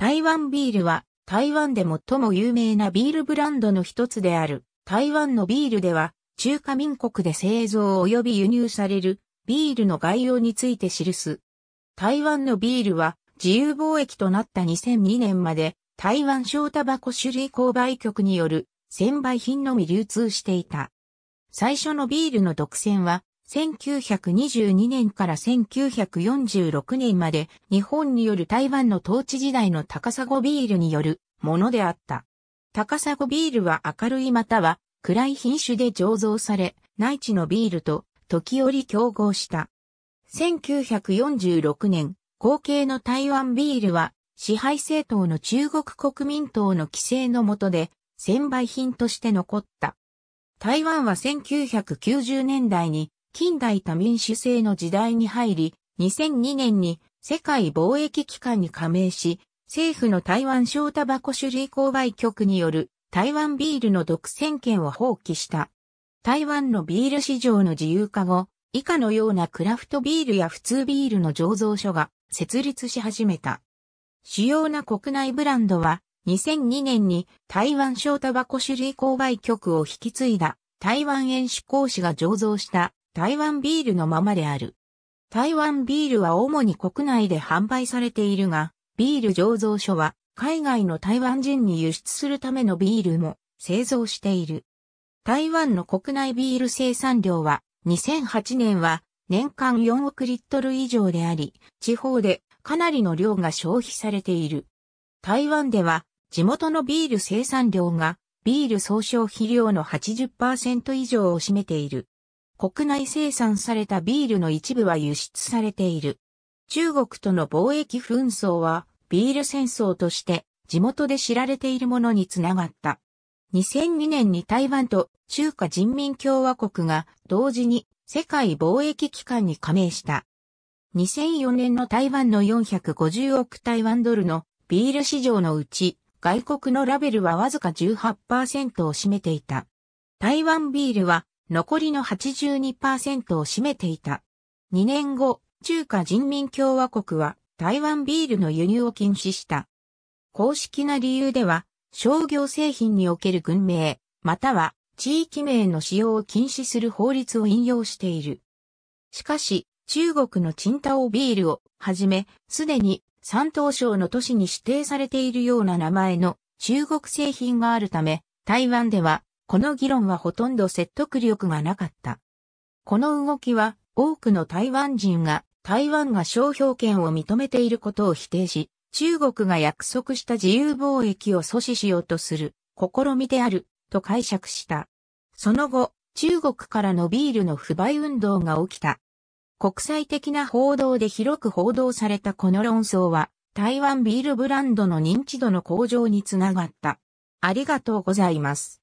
台湾ビールは台湾で最も有名なビールブランドの一つである台湾のビールでは中華民国で製造及び輸入されるビールの概要について記す。台湾のビールは自由貿易となった2002年まで台湾小タバコ種類購買局による専売品のみ流通していた。最初のビールの独占は1922年から1946年まで日本による台湾の統治時代の高砂ビールによるものであった。高砂ビールは明るいまたは暗い品種で醸造され、内地のビールと時折競合した。1946年、後継の台湾ビールは支配政党の中国国民党の規制の下で専売品として残った。台湾は1990年代に近代多民主制の時代に入り、2002年に世界貿易機関に加盟し、政府の台湾小タバコ種類購買局による台湾ビールの独占権を放棄した。台湾のビール市場の自由化後、以下のようなクラフトビールや普通ビールの醸造所が設立し始めた。主要な国内ブランドは2002年に台湾小タバコ種類購買局を引き継いだ台湾園志講師が醸造した台湾ビールのままである。台湾ビールは主に国内で販売されているが、ビール醸造所は海外の台湾人に輸出するためのビールも製造している。台湾の国内ビール生産量は2008年は年間4億リットル以上であり、地方でかなりの量が消費されている。台湾では地元のビール生産量がビール総消費量の80%以上を占めている。国内生産されたビールの一部は輸出されている。中国との貿易紛争はビール戦争として地元で知られているものにつながった。2002年に台湾と中華人民共和国が同時に世界貿易機関に加盟した。2004年の台湾の450億台湾ドルのビール市場のうち外国のラベルはわずか18%を占めていた。台湾ビールは残りの82%を占めていた。2年後、中華人民共和国は台湾ビールの輸入を禁止した。公式な理由では、商業製品における軍名、または地域名の使用を禁止する法律を引用している。しかし、中国のチンタオビールをはじめ、すでに山東省の都市に指定されているような名前の中国製品があるため、台湾ではこの議論はほとんど説得力がなかった。この動きは多くの台湾人が台湾が商標権を認めていることを否定し、中国が約束した自由貿易を阻止しようとする試みであると解釈した。その後、中国からのビールの不買運動が起きた。国際的な報道で広く報道されたこの論争は、台湾ビールブランドの認知度の向上につながった。ありがとうございます。